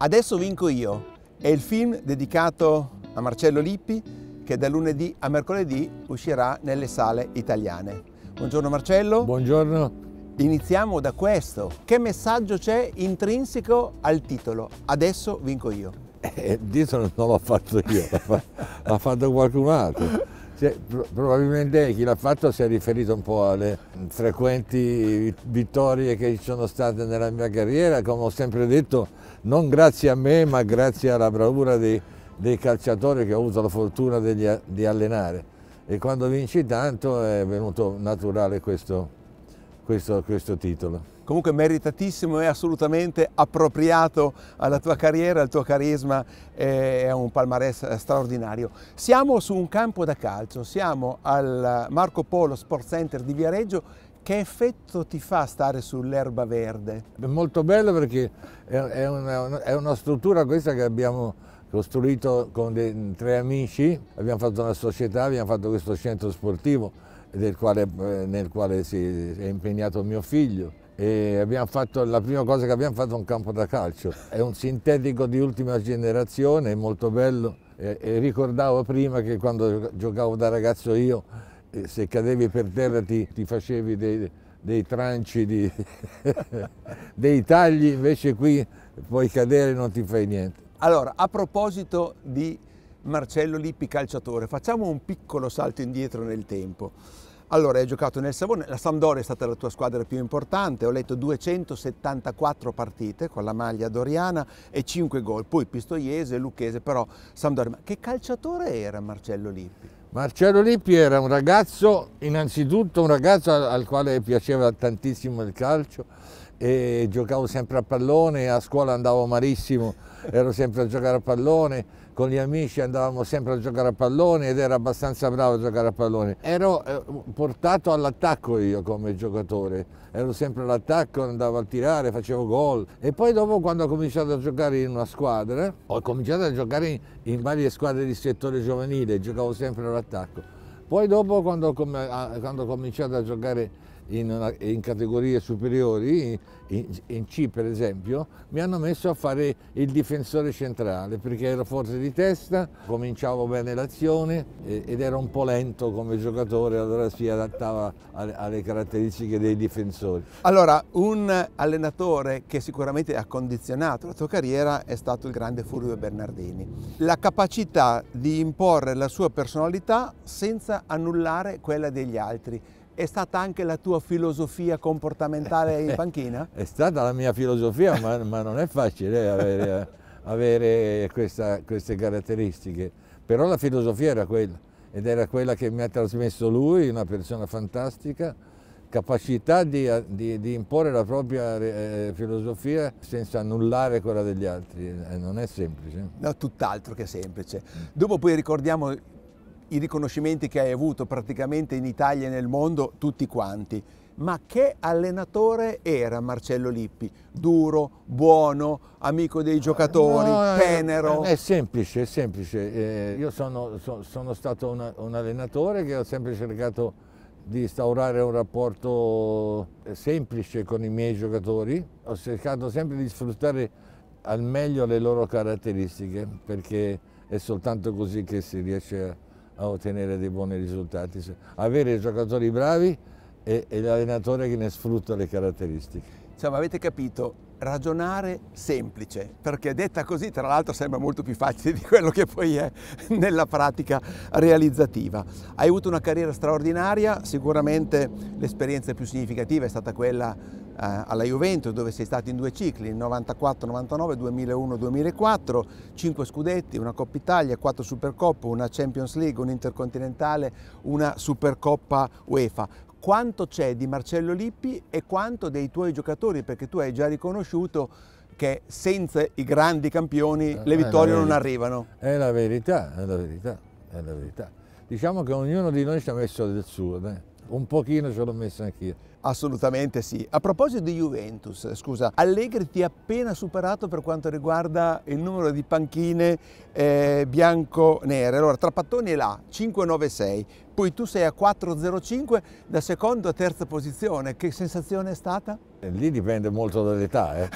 Adesso vinco io è il film dedicato a Marcello Lippi che da lunedì a mercoledì uscirà nelle sale italiane. Buongiorno Marcello. Buongiorno. Iniziamo da questo. Che messaggio c'è intrinseco al titolo? Adesso vinco io. Eh, eh il titolo non l'ho fatto io, l'ha fatto qualcun altro. Cioè, probabilmente chi l'ha fatto si è riferito un po' alle frequenti vittorie che ci sono state nella mia carriera, come ho sempre detto, non grazie a me ma grazie alla bravura dei, dei calciatori che ho avuto la fortuna degli, di allenare. E quando vinci tanto è venuto naturale questo, questo, questo titolo comunque meritatissimo e assolutamente appropriato alla tua carriera, al tuo carisma eh, è un palmarès straordinario. Siamo su un campo da calcio, siamo al Marco Polo Sports Center di Viareggio che effetto ti fa stare sull'erba verde? molto bello perché è una, è una struttura questa che abbiamo costruito con dei, tre amici, abbiamo fatto una società, abbiamo fatto questo centro sportivo quale, eh, nel quale si è impegnato mio figlio e fatto, la prima cosa che abbiamo fatto è un campo da calcio. È un sintetico di ultima generazione, è molto bello. E, e ricordavo prima che quando giocavo da ragazzo io, eh, se cadevi per terra ti, ti facevi dei, dei tranci, di, dei tagli, invece qui puoi cadere e non ti fai niente. Allora, a proposito di Marcello Lippi calciatore, facciamo un piccolo salto indietro nel tempo. Allora, hai giocato nel Savone, la Sampdoria è stata la tua squadra più importante, ho letto 274 partite con la maglia doriana e 5 gol, poi Pistoiese, Lucchese, però Sampdoria. Ma che calciatore era Marcello Lippi? Marcello Lippi era un ragazzo, innanzitutto un ragazzo al quale piaceva tantissimo il calcio e giocavo sempre a pallone, a scuola andavo malissimo, ero sempre a giocare a pallone, con gli amici andavamo sempre a giocare a pallone ed era abbastanza bravo a giocare a pallone. Ero eh, portato all'attacco io come giocatore, ero sempre all'attacco, andavo a tirare, facevo gol e poi dopo quando ho cominciato a giocare in una squadra, ho cominciato a giocare in, in varie squadre di settore giovanile, giocavo sempre all'attacco. Poi dopo quando ho, com quando ho cominciato a giocare in, una, in categorie superiori, in, in, C per esempio, mi hanno messo a fare il difensore centrale perché ero forte di testa, cominciavo bene l'azione ed ero un po' lento come giocatore, allora si adattava alle, alle caratteristiche dei difensori. Allora, un allenatore che sicuramente ha condizionato la tua carriera è stato il grande Fulvio Bernardini. La capacità di imporre la sua personalità senza annullare quella degli altri è stata anche la tua filosofia comportamentale in eh, panchina? È stata la mia filosofia, ma, ma, non è facile avere, avere questa, queste caratteristiche. Però la filosofia era quella, ed era quella che mi ha trasmesso lui, una persona fantastica, capacità di, di, di imporre la propria eh, filosofia senza annullare quella degli altri. Eh, non è semplice. No, tutt'altro che semplice. Dopo poi ricordiamo i riconoscimenti che hai avuto praticamente in Italia e nel mondo, tutti quanti. Ma che allenatore era Marcello Lippi? Duro, buono, amico dei giocatori, no, tenero? È, semplice, è semplice. Eh, io sono, so, sono stato una, un allenatore che ho sempre cercato di instaurare un rapporto eh, semplice con i miei giocatori. Ho cercato sempre di sfruttare al meglio le loro caratteristiche perché è soltanto così che si riesce a a ottenere dei buoni risultati, avere giocatori bravi e, e l'allenatore che ne sfrutta le caratteristiche. Insomma, avete capito, ragionare semplice, perché detta così tra l'altro sembra molto più facile di quello che poi è nella pratica realizzativa. Hai avuto una carriera straordinaria, sicuramente l'esperienza più significativa è stata quella eh, alla Juventus dove sei stato in due cicli, 94-99, 2001-2004, 5 scudetti, una Coppa Italia, 4 Supercoppa, una Champions League, un Intercontinentale, una Supercoppa UEFA. Quanto c'è di Marcello Lippi e quanto dei tuoi giocatori? Perché tu hai già riconosciuto che senza i grandi campioni eh, le vittorie non arrivano. È la verità, è la verità, è la verità. Diciamo che ognuno di noi ci ha messo del suo, né? un pochino ce l'ho messo anch'io Assolutamente sì. A proposito di Juventus, scusa, Allegri ti ha appena superato per quanto riguarda il numero di panchine eh, bianco-nere. Allora, Trapattoni è là, 596, poi tu sei a 405 da seconda a terza posizione. Che sensazione è stata? Eh, lì dipende molto dall'età. Eh?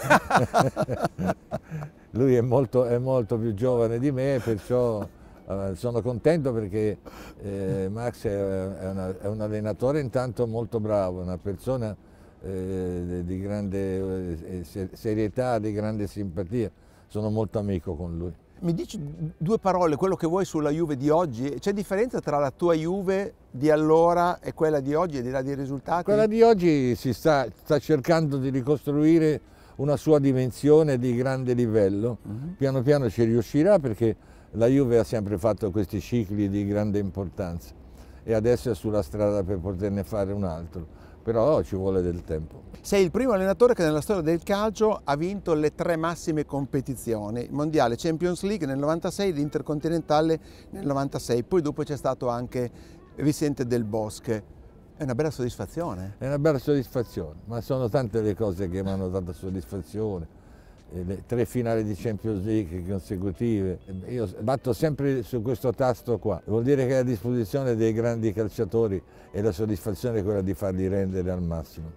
Lui è molto, è molto più giovane di me, perciò sono contento perché eh, Max è, è, una, è, un allenatore intanto molto bravo, una persona eh, di grande eh, serietà, di grande simpatia, sono molto amico con lui. Mi dici due parole, quello che vuoi sulla Juve di oggi? C'è differenza tra la tua Juve di allora e quella di oggi, e di là dei risultati? Quella di oggi si sta, sta cercando di ricostruire una sua dimensione di grande livello, mhm. piano piano ci riuscirà perché la Juve ha sempre fatto questi cicli di grande importanza e adesso è sulla strada per poterne fare un altro, però ci vuole del tempo. Sei il primo allenatore che nella storia del calcio ha vinto le tre massime competizioni, Mondiale, Champions League nel 96 e l'Intercontinentale nel 96, poi dopo c'è stato anche Vicente del Bosque. È una bella soddisfazione. È una bella soddisfazione, ma sono tante le cose che mi hanno dato soddisfazione eh, le tre finali di Champions League consecutive. Io batto sempre su questo tasto qua, vuol dire che è a disposizione dei grandi calciatori e la soddisfazione è quella di farli rendere al massimo.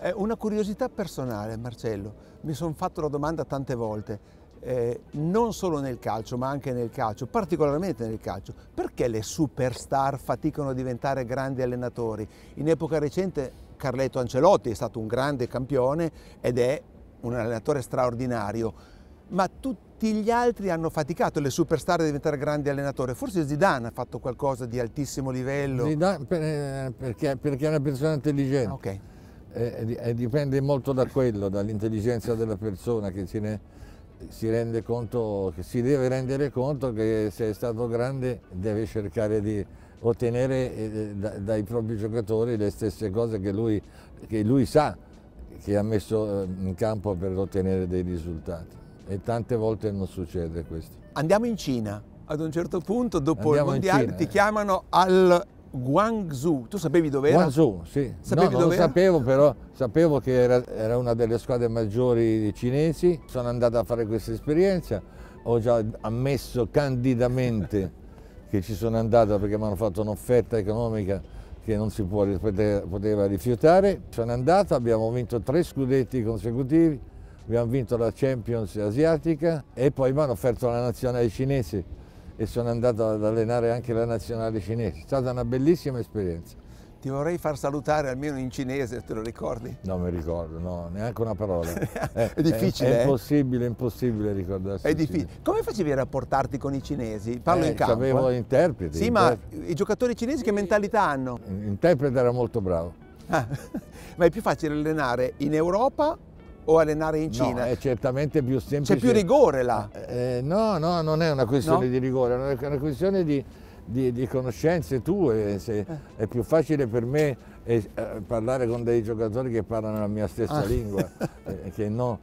Eh, una curiosità personale, Marcello, mi sono fatto la domanda tante volte, eh, non solo nel calcio ma anche nel calcio, particolarmente nel calcio, perché le superstar faticano a diventare grandi allenatori? In epoca recente Carletto Ancelotti è stato un grande campione ed è un allenatore straordinario, ma tutti gli altri hanno faticato, le superstar a diventare grandi allenatori. Forse Zidane ha fatto qualcosa di altissimo livello. Zidane per, eh, perché, perché, è una persona intelligente. okay. e, eh, e eh, dipende molto da quello, dall'intelligenza della persona che ne, si rende conto, che si deve rendere conto che se è stato grande deve cercare di ottenere dai propri giocatori le stesse cose che lui, che lui sa che ha messo eh, in campo per ottenere dei risultati e tante volte non succede questo. Andiamo in Cina, ad un certo punto dopo Andiamo il mondiale Cina, ti eh. chiamano al Guangzhou, tu sapevi dove era? Guangzhou, sì, sapevi no, non lo sapevo però sapevo che era, era una delle squadre maggiori cinesi, sono andato a fare questa esperienza, ho già ammesso candidamente che ci sono andato perché mi hanno fatto un'offerta economica che non si può, poteva rifiutare. Sono andato, abbiamo vinto tre scudetti consecutivi, abbiamo vinto la Champions asiatica e poi mi hanno offerto la nazionale cinese e sono andato ad allenare anche la nazionale cinese. È stata una bellissima esperienza. Ti vorrei far salutare almeno in cinese, te lo ricordi? Non mi ricordo, no, neanche una parola. Eh, è, difficile. È, è eh? impossibile, eh? impossibile ricordarsi. È difficile. Come facevi a rapportarti con i cinesi? Parlo eh, in campo. Avevo eh? interpreti. Sì, interpreti. ma i giocatori cinesi che mentalità hanno? L'interprete era molto bravo. Ah, ma è più facile allenare in Europa o allenare in Cina? No, è certamente più semplice. C'è più rigore là? Eh, no, no, non è una questione no? di rigore, è una questione di di, di conoscenze tue, eh, se, eh. è più facile per me eh, parlare con dei giocatori che parlano la mia stessa ah. lingua, che non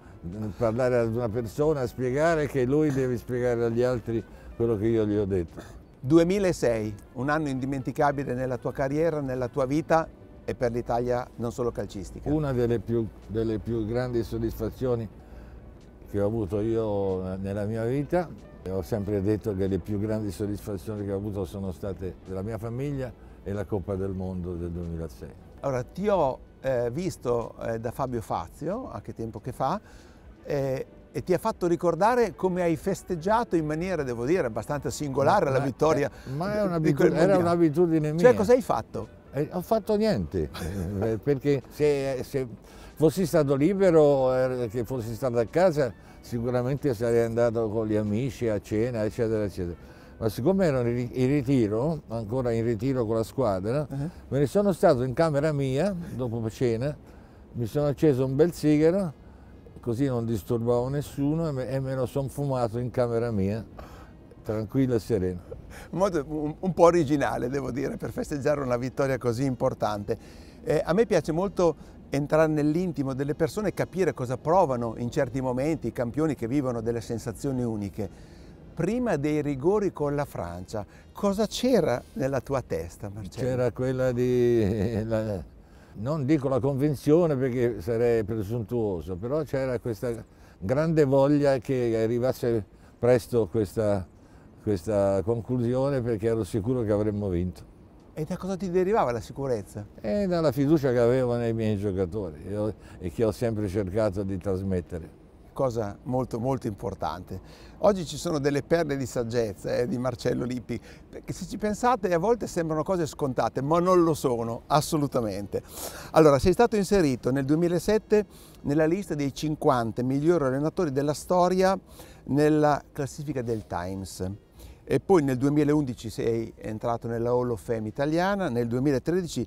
parlare ad una persona, spiegare che lui deve spiegare agli altri quello che io gli ho detto. 2006, un anno indimenticabile nella tua carriera, nella tua vita e per l'Italia non solo calcistica. Una delle più, delle più grandi soddisfazioni che ho avuto io nella mia vita ho sempre detto che le più grandi soddisfazioni che ho avuto sono state della mia famiglia e la Coppa del Mondo del 2006. Allora, ti ho eh, visto eh, da Fabio Fazio, a che tempo che fa, eh, e ti ha fatto ricordare come hai festeggiato in maniera, devo dire, abbastanza singolare ma, la eh, vittoria. ma era un'abitudine cioè, mia. Cioè, cosa hai fatto? Eh, ho fatto niente, eh, perché se, se Fossi stato libero, eh, che fossi stato a casa, sicuramente sarei andato con gli amici a cena, eccetera, eccetera. Ma siccome ero in ritiro, ancora in ritiro con la squadra, uh -huh. me ne sono stato in camera mia, dopo cena, mi sono acceso un bel sigaro, così non disturbavo nessuno e me, e me lo sono fumato in camera mia, tranquillo e sereno. Un modo un, un po' originale, devo dire, per festeggiare una vittoria così importante. Eh, a me piace molto entrare nell'intimo delle persone e capire cosa provano in certi momenti i campioni che vivono delle sensazioni uniche. Prima dei rigori con la Francia, cosa c'era nella tua testa, Marcello? C'era quella di... La, non dico la convinzione perché sarei presuntuoso, però c'era questa grande voglia che arrivasse presto questa, questa conclusione perché ero sicuro che avremmo vinto. E da cosa ti derivava la sicurezza? E dalla fiducia che avevo nei miei giocatori io, e che ho sempre cercato di trasmettere. Cosa molto molto importante. Oggi ci sono delle perle di saggezza eh, di Marcello Lippi, perché se ci pensate a volte sembrano cose scontate, ma non lo sono assolutamente. Allora, sei stato inserito nel 2007 nella lista dei 50 migliori allenatori della storia nella classifica del Times e poi nel 2011 sei entrato nella Hall of Fame italiana, nel 2013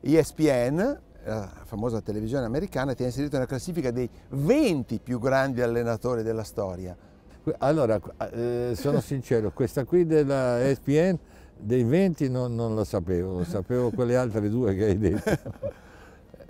ESPN, la famosa televisione americana, ti ha inserito nella classifica dei 20 più grandi allenatori della storia. Allora, eh, sono sincero, questa qui della ESPN dei 20 non, non la sapevo, sapevo quelle altre due che hai detto.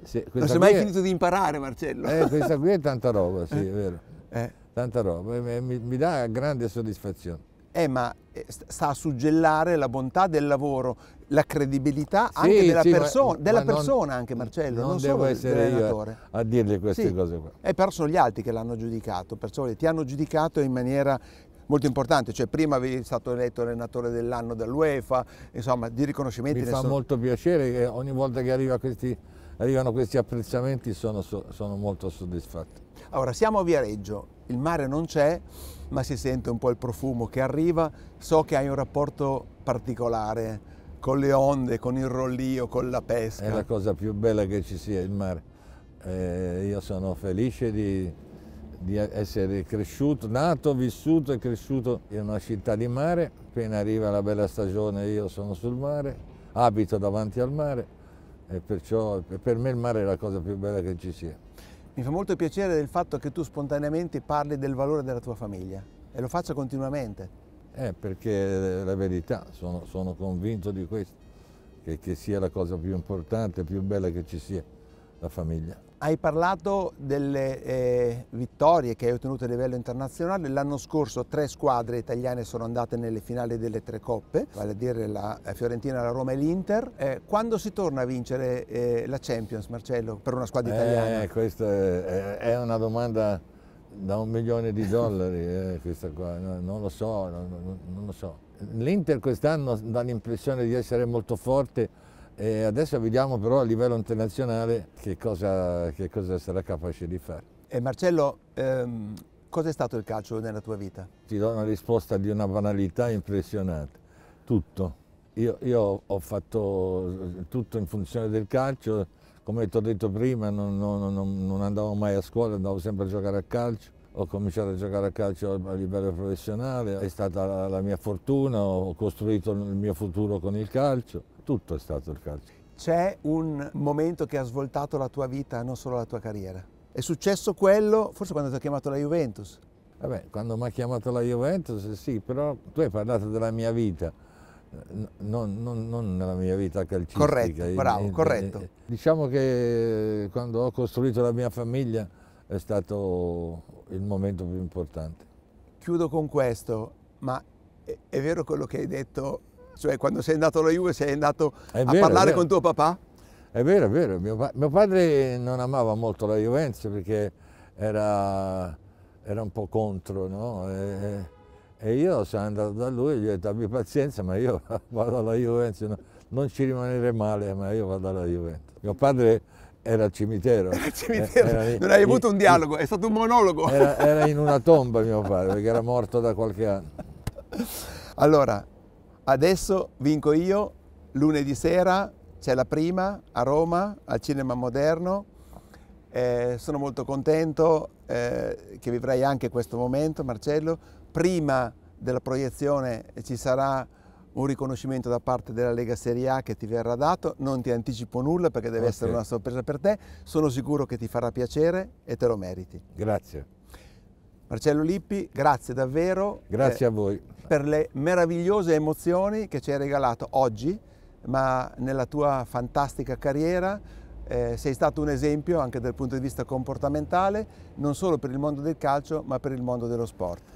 Sì, non sei mai è... finito di imparare Marcello. Eh, questa qui è tanta roba, sì, è vero. Eh. Tanta roba, mi, mi dà grande soddisfazione eh, ma eh, sta a suggellare la bontà del lavoro, la credibilità sì, anche della, sì, perso- ma, della ma persona, non, anche Marcello, non, non devo essere io a, dirle queste sì, cose qua. E però sono gli altri che l'hanno giudicato, perciò ti hanno giudicato in maniera molto importante, cioè prima avevi stato eletto allenatore dell'anno dall'UEFA, insomma di riconoscimenti. Mi fa sono... molto piacere che ogni volta che arriva questi, arrivano questi apprezzamenti sono, sono molto soddisfatto. Allora siamo a Viareggio, il mare non c'è, ma si sente un po' il profumo che arriva. So che hai un rapporto particolare con le onde, con il rollio, con la pesca. È la cosa più bella che ci sia il mare. Eh, io sono felice di, di essere cresciuto, nato, vissuto e cresciuto in una città di mare. Appena arriva la bella stagione io sono sul mare, abito davanti al mare e perciò per me il mare è la cosa più bella che ci sia. Mi fa molto piacere del fatto che tu spontaneamente parli del valore della tua famiglia e lo faccia continuamente. Eh, perché è eh, la verità, sono, sono convinto di questo, che, che sia la cosa più importante, più bella che ci sia, la famiglia. Hai parlato delle eh, vittorie che hai ottenuto a livello internazionale. L'anno scorso tre squadre italiane sono andate nelle finali delle tre coppe, vale a dire la eh, Fiorentina, la Roma e l'Inter. Eh, quando si torna a vincere eh, la Champions, Marcello, per una squadra eh, italiana? Eh, questa è, è, una domanda da un milione di dollari, eh, no, non lo so, non, non lo so. L'Inter quest'anno dà l'impressione di essere molto forte e adesso vediamo però a livello internazionale che cosa, che cosa sarà capace di fare. E Marcello, ehm, cosa è stato il calcio nella tua vita? Ti do una risposta di una banalità impressionante. Tutto. Io, io ho fatto eh, tutto in funzione del calcio, come ti ho detto prima non, non, non, non andavo mai a scuola, andavo sempre a giocare a calcio ho cominciato a giocare a calcio a livello professionale, è stata la mia fortuna, ho costruito il mio futuro con il calcio tutto è stato il calcio. C'è un momento che ha svoltato la tua vita, non solo la tua carriera. È successo quello, forse quando ti ha chiamato la Juventus. Vabbè, quando mi ha chiamato la Juventus sì, però tu hai parlato della mia vita, non, non, non nella mia vita calcistica. Corretto, bravo, corretto. Eh, diciamo che quando ho costruito la mia famiglia è stato il momento più importante. Chiudo con questo, ma è vero quello che hai detto cioè quando sei andato alla Juve sei andato è a vero, parlare con tuo papà? È vero, è vero. Mio, mio, padre non amava molto la Juventus perché era, era un po' contro, no? E, e, io sono andato da lui e gli ho detto abbi pazienza ma io vado alla Juventus, no? non ci rimanere male ma io vado alla Juventus. Mio padre era al cimitero. Era al eh, cimitero. Era non hai avuto un dialogo, è stato un monologo. Era, era in una tomba mio padre, perché era morto da qualche anno. Allora, Adesso vinco io, lunedì sera c'è la prima a Roma, al Cinema Moderno. Eh, sono molto contento eh, che vivrai anche questo momento, Marcello. Prima della proiezione eh, ci sarà un riconoscimento da parte della Lega Serie A che ti verrà dato, non ti anticipo nulla perché deve okay. essere una sorpresa per te, sono sicuro che ti farà piacere e te lo meriti. Grazie. Marcello Lippi, grazie davvero. Grazie eh, a voi. Per le meravigliose emozioni che ci hai regalato oggi, ma nella tua fantastica carriera eh, sei stato un esempio anche dal punto di vista comportamentale, non solo per il mondo del calcio, ma per il mondo dello sport.